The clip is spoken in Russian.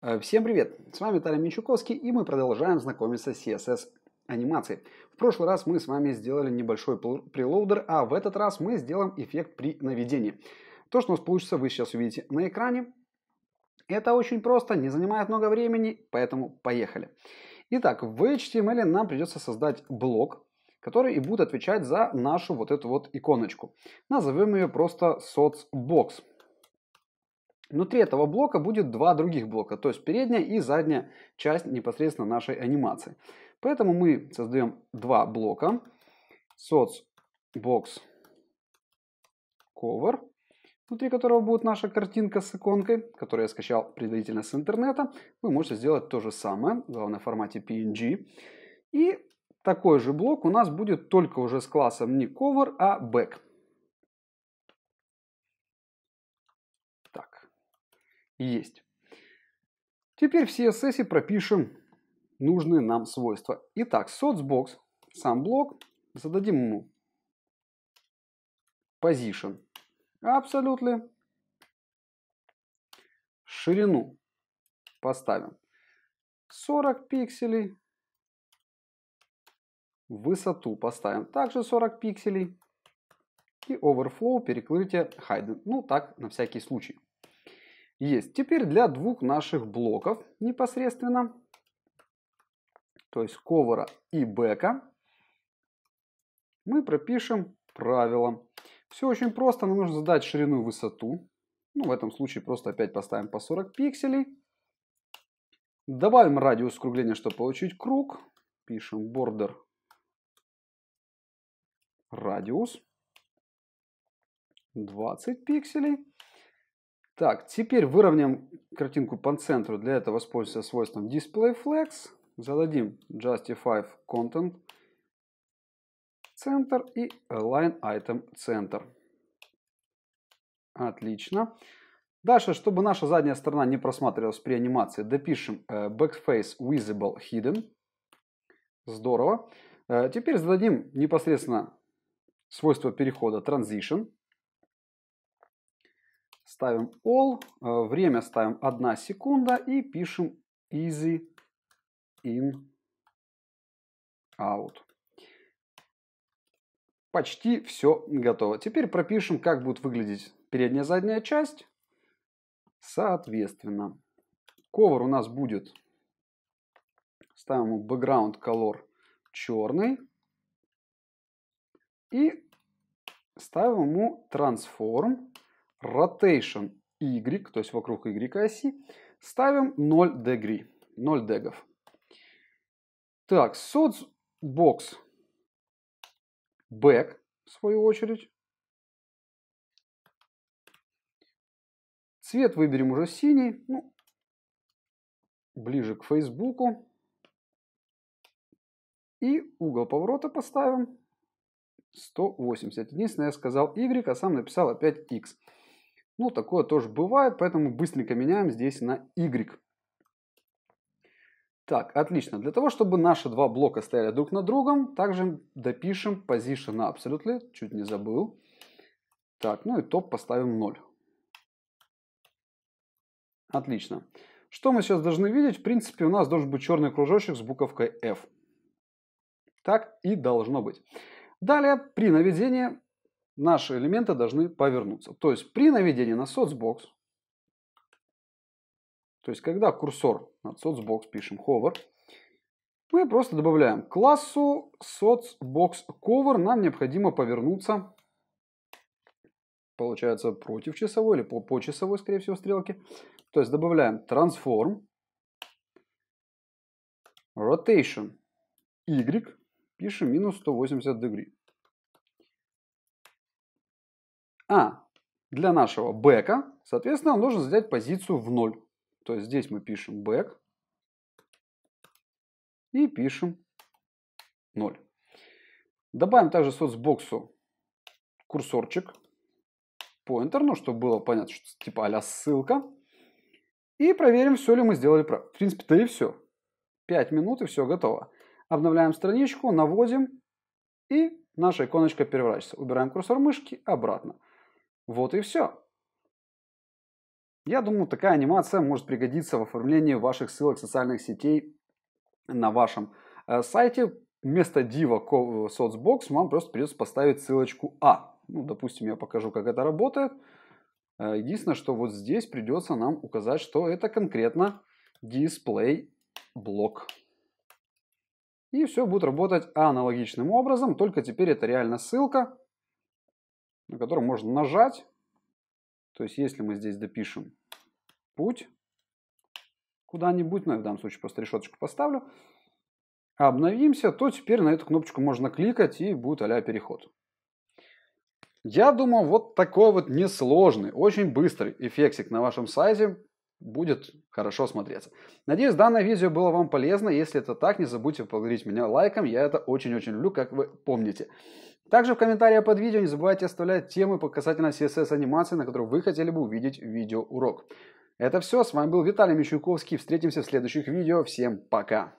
Э, всем привет! С вами Виталий Менчуковский и мы продолжаем знакомиться с CSS анимацией. В прошлый раз мы с вами сделали небольшой прелоудер, а в этот раз мы сделаем эффект при наведении. То, что у нас получится, вы сейчас увидите на экране. Это очень просто, не занимает много времени, поэтому поехали. Итак, в HTML нам придется создать блок, который и будет отвечать за нашу вот эту вот иконочку. Назовем ее просто соцбокс. Внутри этого блока будет два других блока, то есть передняя и задняя часть непосредственно нашей анимации. Поэтому мы создаем два блока. Sourcebox cover, внутри которого будет наша картинка с иконкой, которую я скачал предварительно с интернета. Вы можете сделать то же самое, главное в формате PNG. И такой же блок у нас будет только уже с классом не cover, а back. есть. Теперь в CSS пропишем нужные нам свойства. Итак, sourcebox, сам блок, зададим ему position absolutely, ширину поставим 40 пикселей, высоту поставим также 40 пикселей и overflow перекрытие hidden, ну так на всякий случай. Есть. Теперь для двух наших блоков непосредственно, то есть ковара и бэка, мы пропишем правило. Все очень просто, нам нужно задать ширину и высоту. Ну, в этом случае просто опять поставим по 40 пикселей. Добавим радиус скругления, чтобы получить круг. Пишем border радиус 20 пикселей. Так, теперь выровняем картинку по центру. Для этого воспользуемся свойством display flex. Зададим Justify Content Center и Align Item Center. Отлично. Дальше, чтобы наша задняя сторона не просматривалась при анимации, допишем э, Backface Visible Hidden. Здорово. Э, теперь зададим непосредственно свойство перехода Transition ставим all, э, время ставим 1 секунда и пишем easy in out. Почти все готово. Теперь пропишем, как будет выглядеть передняя задняя часть. Соответственно, ковер у нас будет, ставим background color черный. И ставим ему transform rotation y, то есть вокруг y оси, ставим 0 degree, 0 дегов. Так, sourcebox back, в свою очередь. Цвет выберем уже синий, ну, ближе к Фейсбуку. И угол поворота поставим 180. Единственное, я сказал Y, а сам написал опять X. Ну, такое тоже бывает, поэтому быстренько меняем здесь на Y. Так, отлично. Для того, чтобы наши два блока стояли друг на другом, также допишем position absolutely, чуть не забыл. Так, ну и топ поставим 0. Отлично. Что мы сейчас должны видеть? В принципе, у нас должен быть черный кружочек с буковкой F. Так и должно быть. Далее, при наведении наши элементы должны повернуться. То есть при наведении на соцбокс, то есть когда курсор над соцбокс пишем hover, мы просто добавляем к классу cover нам необходимо повернуться, получается, против часовой или по, по часовой, скорее всего, стрелки. То есть добавляем transform, rotation, y, пишем минус 180 degree. А для нашего бэка, соответственно, нам нужно задать позицию в ноль. То есть здесь мы пишем back и пишем 0. Добавим также соцбоксу курсорчик, pointer, ну, чтобы было понятно, что типа а ссылка. И проверим, все ли мы сделали правильно. В принципе, то и все. 5 минут и все готово. Обновляем страничку, наводим и наша иконочка переворачивается. Убираем курсор мышки обратно. Вот и все. Я думаю, такая анимация может пригодиться в оформлении ваших ссылок социальных сетей на вашем э, сайте. Вместо дива соцбокс э, вам просто придется поставить ссылочку А. Ну, допустим, я покажу, как это работает. Э, единственное, что вот здесь придется нам указать, что это конкретно дисплей блок. И все будет работать аналогичным образом, только теперь это реально ссылка, на который можно нажать. То есть, если мы здесь допишем путь куда-нибудь, ну, я в данном случае просто решеточку поставлю, обновимся, то теперь на эту кнопочку можно кликать и будет а переход. Я думаю, вот такой вот несложный, очень быстрый эффектик на вашем сайте будет хорошо смотреться. Надеюсь, данное видео было вам полезно. Если это так, не забудьте поблагодарить меня лайком. Я это очень-очень люблю, как вы помните. Также в комментариях под видео не забывайте оставлять темы по касательно CSS-анимации, на которую вы хотели бы увидеть видео урок. Это все. С вами был Виталий Мещуковский. Встретимся в следующих видео. Всем пока!